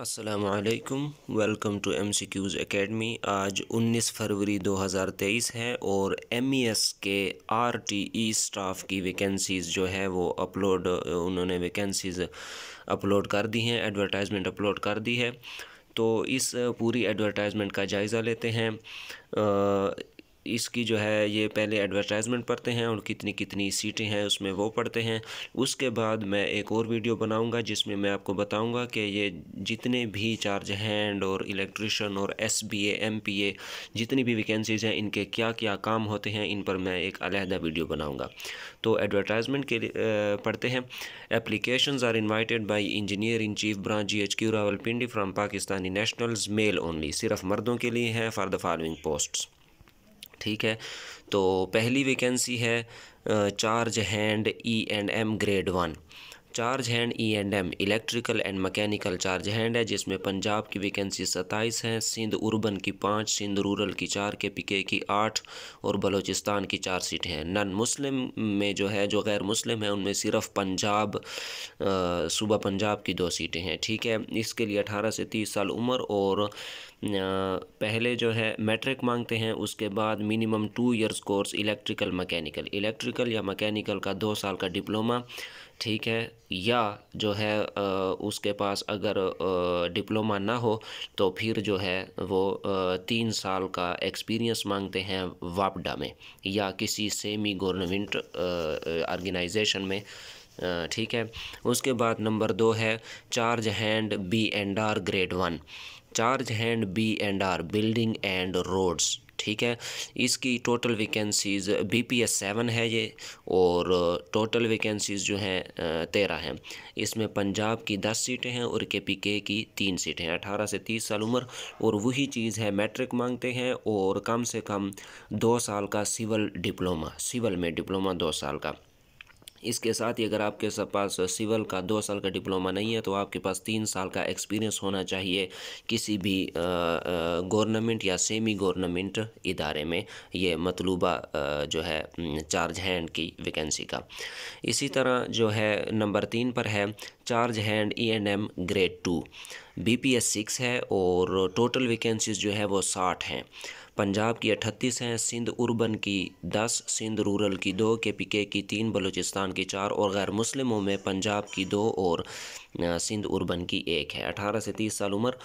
असलकम welcome to M C Qs academy आज 19 फरवरी 2023 है और एम ई एस के आर टी ई स्टाफ की वैकेंसीज़ जो है वो अपलोड उन्होंने वैकेंसीज़ अपलोड कर दी हैं एडवर्टाइजमेंट अपलोड कर दी है तो इस पूरी एडवर्टाइजमेंट का जायज़ा लेते हैं इसकी जो है ये पहले एडवर्टाइजमेंट पढ़ते हैं और कितनी कितनी सीटें हैं उसमें वो पढ़ते हैं उसके बाद मैं एक और वीडियो बनाऊंगा जिसमें मैं आपको बताऊंगा कि ये जितने भी चार्ज हैंड और इलेक्ट्रिशन और S B M P A जितनी भी वैकेंसीज़ हैं इनके क्या क्या काम होते हैं इन पर मैं एक अलहदा वीडियो बनाऊँगा तो एडवर्टाइजमेंट के लिए पढ़ते हैं application are invited by engineer in chief branch G H Q Pindi from Pakistani nationals male only सिर्फ मर्दों के लिए हैं फॉर द फॉलोइंग पोस्ट्स ठीक है तो पहली वैकेंसी है charge hand E and M grade one charge hand E and M electrical and mechanical charge hand है जिसमें पंजाब की वैकेंसी सत्ताईस हैं सिंध उर्बन की पाँच सिंध रूरल की चार के पी के की आठ और बलोचिस्तान की चार सीटें हैं नन मुस्लिम में जो है जो गैर मुस्लिम हैं उनमें सिर्फ पंजाब सुबह पंजाब की दो सीटें हैं ठीक है इसके लिए अठारह से तीस साल उम्र और पहले जो है मैट्रिक मांगते हैं उसके बाद minimum two years course electrical mechanical electrical या मकैनिकल का दो साल का डिप्लोमा ठीक है या जो है उसके पास अगर डिप्लोमा ना हो तो फिर जो है वो तीन साल का एक्सपीरियंस मांगते हैं वापडा में या किसी सेमी गवर्नमेंट ऑर्गेनाइजेशन में ठीक है उसके बाद नंबर दो है charge hand B and R grade one charge hand B and R building and roads ठीक है इसकी total vacancies B P S seven है ये और टोटल वैकेंसीज़ जो हैं तेरह हैं इसमें पंजाब की दस सीटें हैं और के पी के की तीन सीटें हैं अठारह से तीस साल उम्र और वही चीज़ है मैट्रिक मांगते हैं और कम से कम दो साल का सिविल डिप्लोमा सिविल में डिप्लोमा दो साल का इसके साथ ही अगर आपके पास सिविल का दो साल का डिप्लोमा नहीं है तो आपके पास तीन साल का एक्सपीरियंस होना चाहिए किसी भी गवर्नमेंट या सेमी गवर्नमेंट इदारे में ये मतलूबा जो है चार्ज हैंड की वैकेंसी का इसी तरह जो है नंबर तीन पर है charge hand E and M grade two B P S six है और टोटल वैकेंसीज जो है वो साठ हैं पंजाब की अट्ठतीस हैं सिंध उर्बन की दस सिंध रूरल की दो के पी के की तीन बलूचिस्तान की चार और गैर मुस्लिमों में पंजाब की दो और सिंध उर्बन की एक है अठारह से तीस साल उम्र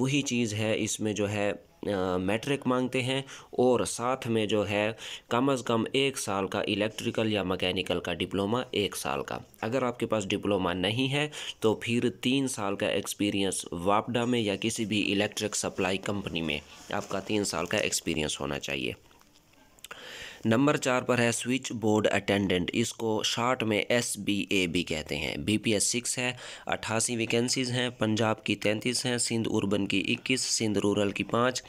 वही चीज़ है इसमें जो है मैट्रिक मांगते हैं और साथ में जो है कम अज़ कम एक साल का इलेक्ट्रिकल या मैकेनिकल का डिप्लोमा एक साल का अगर आपके पास डिप्लोमा नहीं है तो फिर तीन साल का एक्सपीरियंस वापडा में या किसी भी इलेक्ट्रिक सप्लाई कंपनी में आपका तीन साल का एक्सपीरियंस होना चाहिए नंबर चार पर है स्विच बोर्ड अटेंडेंट इसको शार्ट में एस बी ए भी कहते हैं बी पी एस सिक्स है अट्ठासी वैकेंसीज़ हैं पंजाब की तैंतीस हैं सिंध उर्बन की इक्कीस सिंध रूरल की पाँच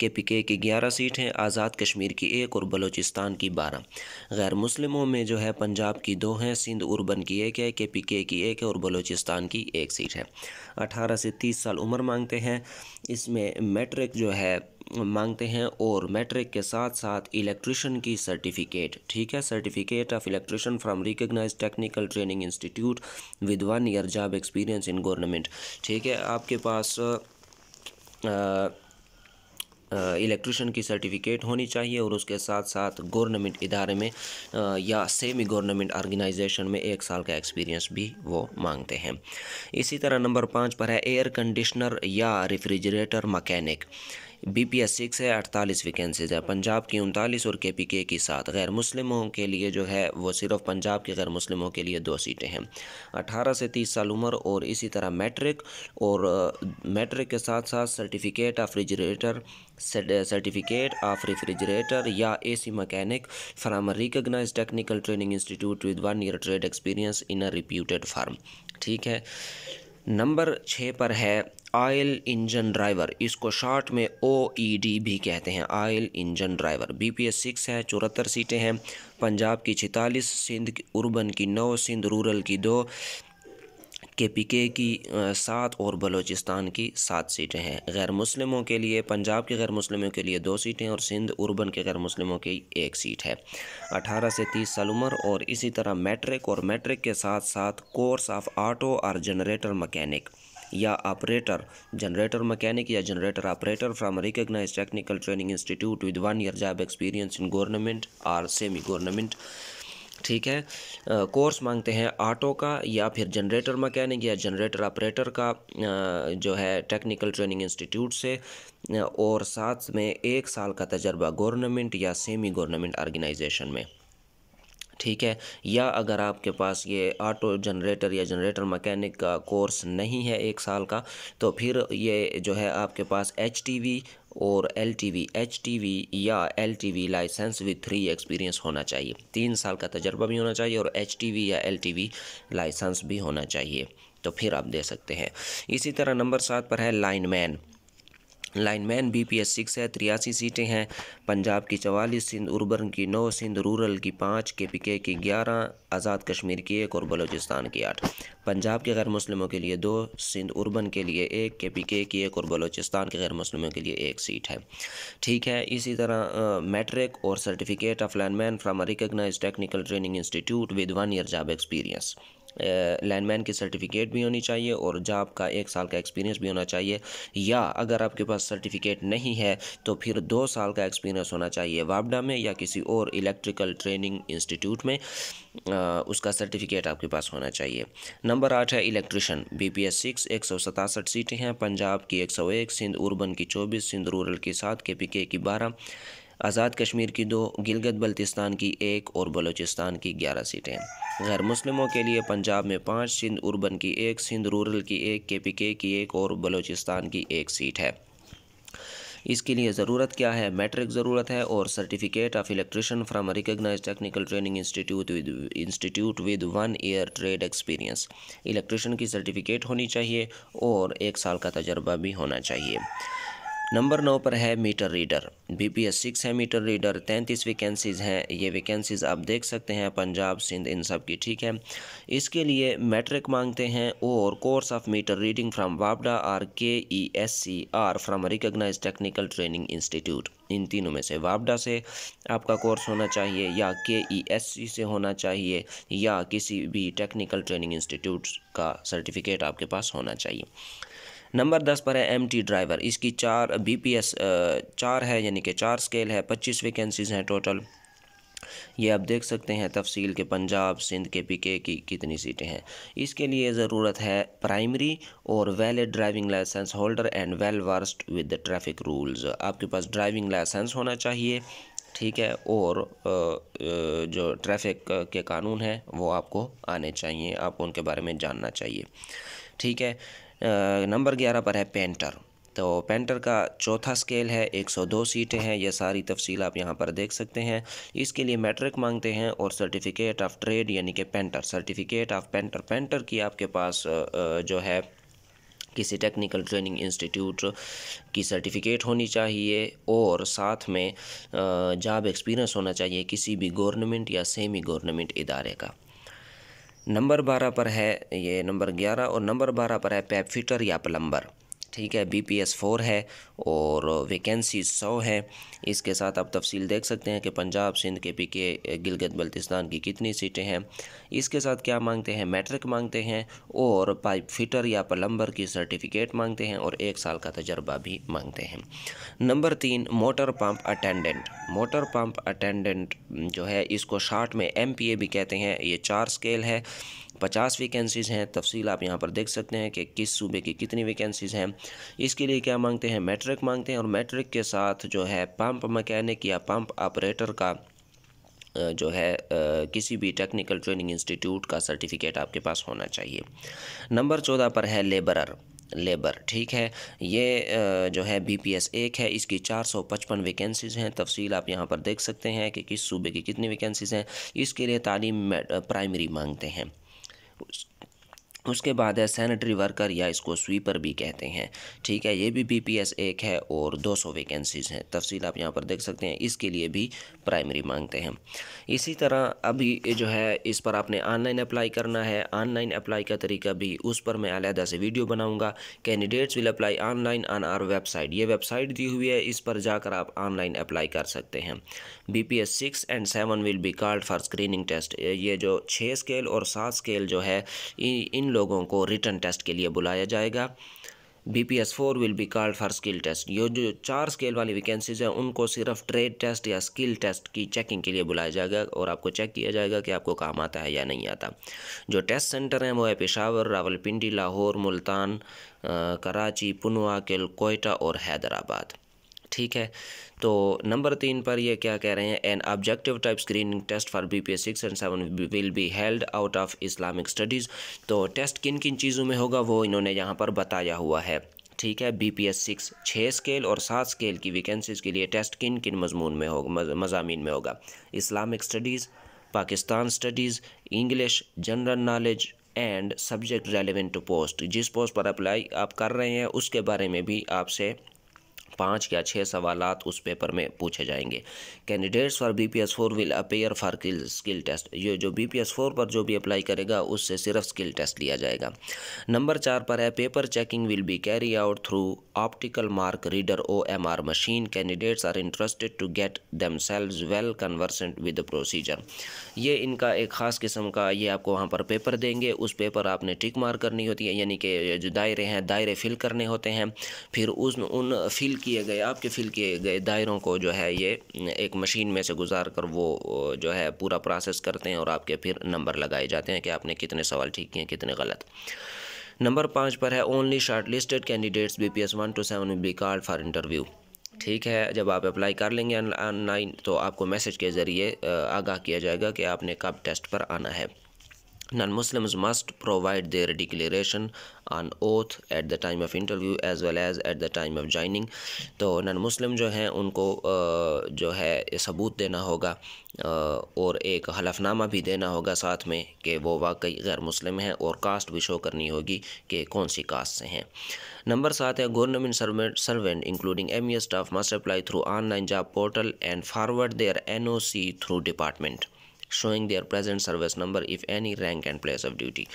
के पी के की ग्यारह सीट हैं आज़ाद कश्मीर की एक और बलूचिस्तान की बारह गैर मुस्लिमों में जो है पंजाब की दो हैं सिंध उर्बन की एक है के पी के की एक है और बलूचिस्तान की एक सीट है अठारह से तीस साल उम्र मांगते हैं इसमें मेट्रिक जो है मांगते हैं और मैट्रिक के साथ साथ इलेक्ट्रिशन की सर्टिफिकेट ठीक है certificate of electrician from recognise technical training institute with one year job experience in government ठीक है आपके पास आ, इलेक्ट्रिशन की सर्टिफिकेट होनी चाहिए और उसके साथ साथ गवर्नमेंट इदारे में आ, या सेमी गवर्नमेंट ऑर्गेनाइजेशन में एक साल का एक्सपीरियंस भी वो मांगते हैं इसी तरह नंबर पाँच पर है एयर कंडीशनर या refrigerator mechanic B P S six है अड़तालीस वैकेंसीज है पंजाब की उनतालीस और के पी के की सात गैर मुस्लिमों के लिए जो है वो सिर्फ पंजाब के गैर मुस्लिमों के लिए दो सीटें हैं अठारह से तीस साल उम्र और इसी तरह मैट्रिक और मैट्रिक के साथ साथ certificate of refrigerator certificate of refrigerator या A C mechanic from recognise technical training institute with one year trade experience in a reputed firm ठीक है नंबर छः पर है आयल इंजन ड्राइवर इसको शॉर्ट में ओ ई डी भी कहते हैं oil engine driver B P S six है चौहत्तर सीटें हैं पंजाब की छितालीस सिंध उर्बन की नौ सिंध रूरल की दो के पी के की सात और बलोचिस्तान की सात सीटें हैं गैर मुस्लिमों के लिए पंजाब के गैर मुस्लिमों के लिए दो सीटें और सिंध उर्बन के गैर मुस्लिमों की एक सीट है अठारह से तीस साल उम्र और इसी तरह मैट्रिक और मैट्रिक के साथ साथ कोर्स ऑफ ऑटो और जनरेटर मकैनिक या ऑपरेटर जनरेटर मैकेनिक या generator operator from recognise technical training institute with one year job experience in government और सेमी गवर्नमेंट ठीक है कोर्स मांगते हैं ऑटो का या फिर जनरेटर मैकेनिक या जनरेटर ऑपरेटर का आ, जो है टेक्निकल ट्रेनिंग इंस्टीट्यूट से और साथ में एक साल का तजर्बा गवर्नमेंट या सेमी गवर्नमेंट ऑर्गेनाइजेशन में ठीक है या अगर आपके पास ये ऑटो जनरेटर या जनरेटर मैकेनिक का कोर्स नहीं है एक साल का तो फिर ये जो है आपके पास एच टी वी और L T V H T V या L T V licence with three experience होना चाहिए तीन साल का तजर्बा भी होना चाहिए और एच टी वी या एल टी वी लाइसेंस भी होना चाहिए तो फिर आप दे सकते हैं इसी तरह नंबर सात पर है line man lineman B P S six है तिरासी सीटें हैं पंजाब की चवालीस सिंध उर्बन की नौ सिंध रूरल की पाँच के पी के की ग्यारह आज़ाद कश्मीर की एक और बलोचिस्तान की आठ पंजाब के गैर मुस्लिमों के लिए दो सिंध उर्बन के लिए एक के पी के की एक और बलोचिस्तान के गैर मुस्लिमों के लिए एक सीट है ठीक है इसी तरह मैट्रिक और certificate of landman from recognise technical training institute with one year job experience landman की सर्टिफिकेट भी होनी चाहिए और जॉब का एक साल का एक्सपीरियंस भी होना चाहिए या अगर आपके पास सर्टिफिकेट नहीं है तो फिर दो साल का एक्सपीरियंस होना चाहिए वापडा में या किसी और इलेक्ट्रिकल ट्रेनिंग इंस्टीट्यूट में आ, उसका सर्टिफिकेट आपके पास होना चाहिए नंबर आठ है electrician B P S six एक सौ सतासठ सीटें हैं पंजाब की एक सौ एक सिंध उर्बन की चौबीस सिंध रूरल की सात के पी के की बारह आज़ाद कश्मीर की दो गिलगत बल्तिस्तान की एक और बलूचिस्तान की ग्यारह सीटें गैर मुस्लिमों के लिए पंजाब में पाँच सिंध उर्बन की एक सिंध रूरल की एक के पी के की एक और बलूचिस्तान की एक सीट है इसके लिए ज़रूरत क्या है मैट्रिक ज़रूरत है और certificate of electrician from recognise technical training institute with institute with one year trade experience electrician की सर्टिफिकेट होनी चाहिए और एक साल का तजर्बा भी होना चाहिए नंबर नौ पर है meter reader B P S six है मीटर रीडर तैंतीस वैकेंसीज़ हैं ये वैकेंसीज़ आप देख सकते हैं पंजाब सिंध इन सब की ठीक है इसके लिए मैट्रिक मांगते हैं और course of meter reading from वापडा or K E S C or from recognise technical training institute इन तीनों में से वापडा से आपका कोर्स होना चाहिए या के ई एस सी से होना चाहिए या किसी भी टेक्निकल ट्रेनिंग इंस्टीट्यूट का सर्टिफिकेट आपके पास होना चाहिए नंबर दस पर है एम टी ड्राइवर इसकी चार बी पी एस चार है यानी कि चार स्केल है पच्चीस वैकेंसीज़ हैं टोटल ये आप देख सकते हैं तफसील के पंजाब सिंध के पीके की कितनी सीटें हैं इसके लिए ज़रूरत है प्राइमरी और valid driving licence holder and well versed with the traffic rules आपके पास ड्राइविंग लाइसेंस होना चाहिए ठीक है और जो ट्रैफिक के कानून हैं वो आपको आने चाहिए आपको उनके बारे में जानना चाहिए ठीक है नंबर ग्यारह पर है पेंटर तो पेंटर का चौथा स्केल है 102 सीटें हैं यह सारी तफसील आप यहाँ पर देख सकते हैं इसके लिए मैट्रिक मांगते हैं और सर्टिफिकेट ऑफ ट्रेड यानी कि painter certificate of painter painter की आपके पास जो है किसी टेक्निकल ट्रेनिंग इंस्टीट्यूट की सर्टिफिकेट होनी चाहिए और साथ में जॉब एक्सपीरियंस होना चाहिए किसी भी गवर्नमेंट या सेमी गवर्नमेंट इदारे का नंबर बारह पर है ये नंबर ग्यारह और नंबर बारह पर है पैप फिटर या प्लम्बर ठीक है बी पी एस फोर है और वैकेंसी सौ है इसके साथ आप तफसील देख सकते हैं कि पंजाब सिंध के पी के गिलगत बल्तिस्तान की कितनी सीटें हैं इसके साथ क्या मांगते हैं मैट्रिक मांगते हैं और पाइप फिटर या प्लम्बर की सर्टिफिकेट मांगते हैं और एक साल का तजर्बा भी मांगते हैं नंबर तीन motor pump attendant motor pump attendant जो है इसको शार्ट में एम पी ए भी कहते हैं ये चार स्केल है पचास वैकेंसीज़ हैं तफसील आप यहाँ पर देख सकते हैं कि किस सूबे की कितनी वैकेंसीज़ हैं इसके लिए क्या मांगते हैं मैट्रिक मांगते हैं और मैट्रिक के साथ जो है पम्प मकैनिक या पम्प ऑपरेटर का जो है किसी भी टेक्निकल ट्रेनिंग इंस्टीट्यूट का सर्टिफिकेट आपके पास होना चाहिए नंबर चौदह पर है लेबरर लेबर ठीक है ये जो है बी पी एस एक है इसकी चार सौ पचपन वैकेंसीज़ हैं तफसील आप यहाँ पर देख सकते हैं कि किस सूबे की कितनी वैकेंसीज़ हैं इसके लिए तालीम प्राइमरी मांगते हैं उसके बाद है सैनिटरी वर्कर या इसको स्वीपर भी कहते हैं ठीक है ये भी बी पी एस एक है और 200 वेकेंसीज हैं तफसील आप यहाँ पर देख सकते हैं इसके लिए भी प्राइमरी मांगते हैं इसी तरह अभी जो है इस पर आपने ऑनलाइन अप्लाई करना है ऑनलाइन अप्लाई का तरीका भी उस पर मैं अलहदा से वीडियो बनाऊँगा candidates will apply online on our website ये वेबसाइट दी हुई है इस पर जाकर आप ऑनलाइन अप्लाई कर सकते हैं B P S six and seven will be called for screening test ये जो छः स्केल और सात स्केल जो है इन लोगों को रिटर्न टेस्ट के लिए बुलाया जाएगा B P S four will be called for skill test ये जो चार स्केल वाली वैकेंसीज हैं उनको सिर्फ ट्रेड टेस्ट या स्किल टेस्ट की चेकिंग के लिए बुलाया जाएगा और आपको चेक किया जाएगा कि आपको काम आता है या नहीं आता जो टेस्ट सेंटर हैं वो है पेशावर रावलपिंडी लाहौर मुल्तान कराची पुनवा किल कोयटा और हैदराबाद ठीक है तो नंबर तीन पर ये क्या कह रहे हैं an objective type screening test for B P S six and seven will be held out of Islamic studies तो टेस्ट किन किन चीज़ों में होगा वो इन्होंने यहाँ पर बताया हुआ है ठीक है बी पी एस सिक्स छः स्केल और सात स्केल की वैकेंसीज़ के लिए टेस्ट किन किन मजमून में होगा मजामी में होगा Islamic studies Pakistan studies English general knowledge and subject relevant to post जिस पोस्ट पर अप्लाई आप कर रहे हैं उसके बारे में भी आपसे पाँच या छः सवाल उस पेपर में पूछे जाएंगे candidates for B P S four will appear for skill test ये जो बी पी एस फोर पर जो भी अप्लाई करेगा उससे सिर्फ स्किल टेस्ट लिया जाएगा नंबर चार पर है paper checking will be carry out through optical mark reader O M R machine candidates are interested to get themselves well conversant with procedure ये इनका एक ख़ास किस्म का ये आपको वहाँ पर पेपर देंगे उस पेपर आपने टिक मार करनी होती है यानी कि जो दायरे हैं दायरे फिल करने होते हैं फिर उस उन फिल किए गए आपके फिल किए गए दायरों को जो है ये एक मशीन में से गुजार कर वो जो है पूरा प्रोसेस करते हैं और आपके फिर नंबर लगाए जाते हैं कि आपने कितने सवाल ठीक किए कितने गलत नंबर पाँच पर है only short listed candidates B P S one two seven be called for interview ठीक है जब आप अप्लाई कर लेंगे ऑनलाइन तो आपको मैसेज के ज़रिए आगाह किया जाएगा कि आपने कब टेस्ट पर आना है Non-Muslims must provide their declaration on oath at the time of interview as well as at the time of joining तो non-Muslim जो हैं उनको जो है सबूत देना होगा और एक हलफनामा भी देना होगा साथ में कि वो वाकई गैर मुस्लिम हैं और कास्ट भी शो करनी होगी कि कौन सी कास्ट से हैं नंबर सात है government servant servant including M E staff must apply through online job portal and forward their N O C through department showing their present service number if any rank and place of duty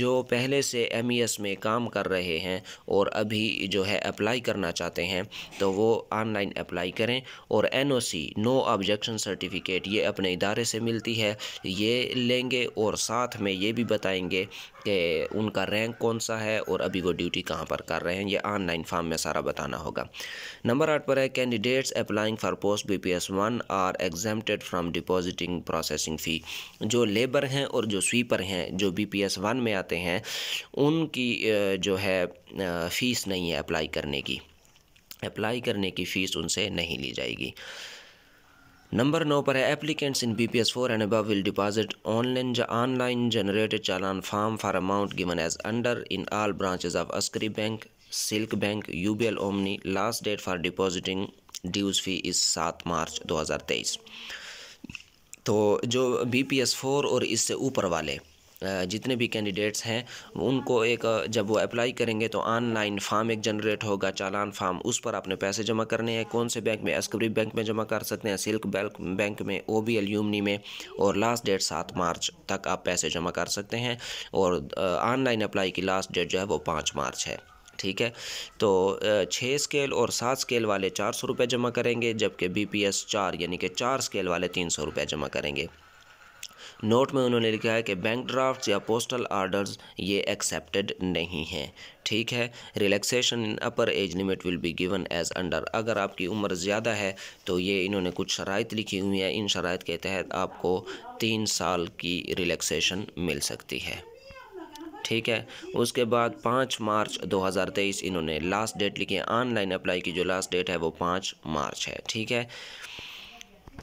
जो पहले से M e में काम कर रहे हैं और अभी जो है अप्लाई करना चाहते हैं तो वो ऑनलाइन अप्लाई करें और एन नो ऑब्जेक्शन सर्टिफिकेट ये अपने इदारे से मिलती है ये लेंगे और साथ में ये भी बताएंगे कि उनका रैंक कौन सा है और अभी वो ड्यूटी कहाँ पर कर रहे हैं ये ऑनलाइन फॉर्म में सारा बताना होगा नंबर आठ पर है candidates applying for post B P S one are exempted from depositing processing sweeping fee जो लेबर हैं और जो स्वीपर हैं जो बी पी एस वन में आते हैं उनकी जो है फ़ीस नहीं है अप्लाई करने की अप्लाई करने की फ़ीस उनसे नहीं ली जाएगी नंबर नौ पर है applicants in B P S four and up will deposit online online generated challan form for amount given as under in all branches of Askari bank Silk bank U B L Omni last date for depositing dues fee is सात March दो हज़ार तेईस तो जो B P S four और इससे ऊपर वाले जितने भी कैंडिडेट्स हैं उनको एक जब वो अप्लाई करेंगे तो ऑनलाइन फॉर्म एक जनरेट होगा चालान फार्म उस पर आपने पैसे जमा करने हैं कौन से बैंक में एस्क्री बैंक में जमा कर सकते हैं सिल्क बैंक बैंक में ओ बी एल्यूमनी में और लास्ट डेट सात मार्च तक आप पैसे जमा कर सकते हैं और ऑनलाइन अप्लाई की लास्ट डेट जो है वो पाँच मार्च है ठीक है तो छः स्केल और सात स्केल वाले चार सौ रुपये जमा करेंगे जबकि बी पी एस चार यानी कि चार स्केल वाले तीन सौ रुपये जमा करेंगे नोट में उन्होंने लिखा है कि बैंक ड्राफ्ट या पोस्टल आर्डर्स ये एक्सेप्टेड नहीं हैं ठीक है relaxation in upper age limit will be given as under अगर आपकी उम्र ज़्यादा है तो ये इन्होंने कुछ शरात लिखी हुई है इन शरात के तहत आपको तीन साल की रिलैक्सेशन मिल सकती है ठीक है उसके बाद पाँच मार्च 2023 इन्होंने लास्ट डेट लिखी है ऑनलाइन अप्लाई की जो लास्ट डेट है वो पाँच मार्च है ठीक है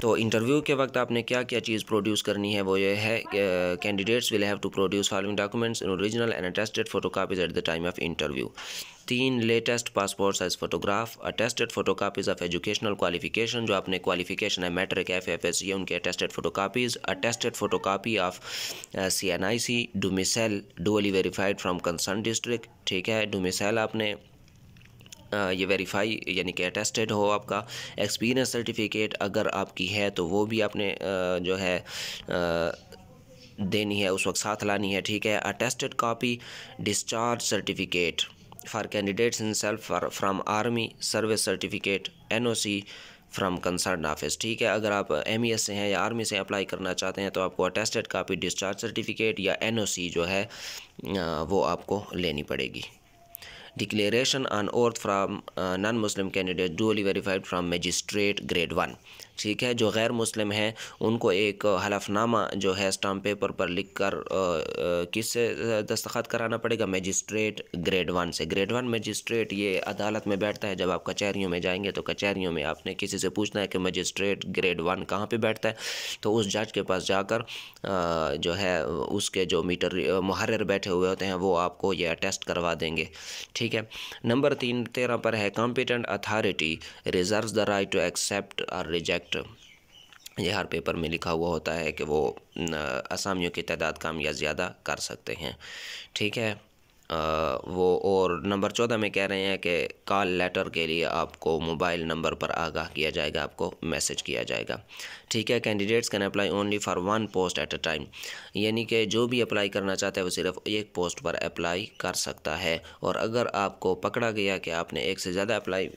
तो इंटरव्यू के वक्त आपने क्या क्या चीज़ प्रोड्यूस करनी है वो ये है candidates will have to produce following documents in original and attested photocopies at the time of interview तीन latest passport size photograph attested photocopies of educational qualification जो आपने क्वालिफिकेशन है मैट्रिक एफ एफ एस ये उनके attested photocopies attested photocopy of C N I C domicile duly verified from concern district ठीक है domicile आपने ये वेरीफाई यानी कि अटेस्टेड हो आपका एक्सपीरियंस सर्टिफिकेट अगर आपकी है तो वो भी आपने जो है देनी है उस वक्त साथ लानी है ठीक है attested copy discharge certificate for candidates in self from army service certificate N O C from concern office ठीक है अगर आप एम e से हैं या आर्मी से अप्लाई करना चाहते हैं तो आपको अटेस्टेड कापी डिस्चार्ज सर्टिफिकेट या एन जो है वो आपको लेनी पड़ेगी declaration on oath from uh, non-muslim candidate duly verified from magistrate grade 1 ठीक है जो गैर मुस्लिम हैं उनको एक हलफनामा जो है स्टाम्प पेपर पर लिख कर किस से दस्तखत कराना पड़ेगा मजिस्ट्रेट ग्रेड वन से ग्रेड वन मजिस्ट्रेट ये अदालत में बैठता है जब आप कचहरीों में जाएंगे तो कचहरीों में आपने किसी से पूछना है कि मजिस्ट्रेट ग्रेड वन कहाँ पर बैठता है तो उस जज के पास जाकर जो है उसके जो मीटर मुहर्र बैठे हुए होते हैं वो आपको यह अटेस्ट करवा देंगे ठीक है नंबर तीन तेरह पर है competent authority reserve the right to accept और रिजेक्ट फैक्ट ये हर पेपर में लिखा हुआ होता है कि वो असामियों की तादाद कम या ज़्यादा कर सकते हैं ठीक है वो और नंबर चौदह में कह रहे हैं कि कॉल लेटर के लिए आपको मोबाइल नंबर पर आगाह किया जाएगा आपको मैसेज किया जाएगा ठीक है candidates can apply only for one post at a time यानी कि जो भी अप्लाई करना चाहता है वो सिर्फ एक पोस्ट पर अप्लाई कर सकता है और अगर आपको पकड़ा गया कि आपने एक से ज़्यादा अप्लाई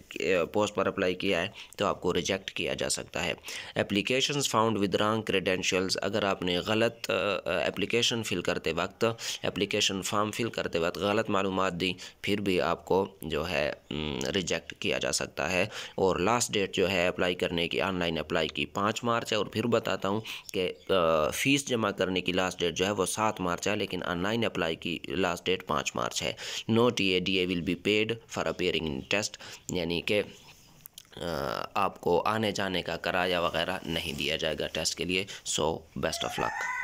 पोस्ट पर अप्लाई किया है तो आपको रिजेक्ट किया जा सकता है application found with wrong credentials अगर आपने गलत एप्लीकेशन फ़िल करते वक्त एप्लीकेशन फॉर्म फ़िल करते वक्त गलत मालूम दी फिर भी आपको जो है रिजेक्ट किया जा सकता है और लास्ट डेट जो है अप्लाई करने की ऑनलाइन अप्लाई की पाँच मार्च है और फिर बताता हूँ कि फ़ीस जमा करने की लास्ट डेट जो है वो सात मार्च है लेकिन ऑनलाइन अप्लाई की लास्ट डेट पाँच मार्च है no T A D A will be paid for appearing in test यानी कि आपको आने जाने का किराया वगैरह नहीं दिया जाएगा टेस्ट के लिए सो बेस्ट ऑफ लक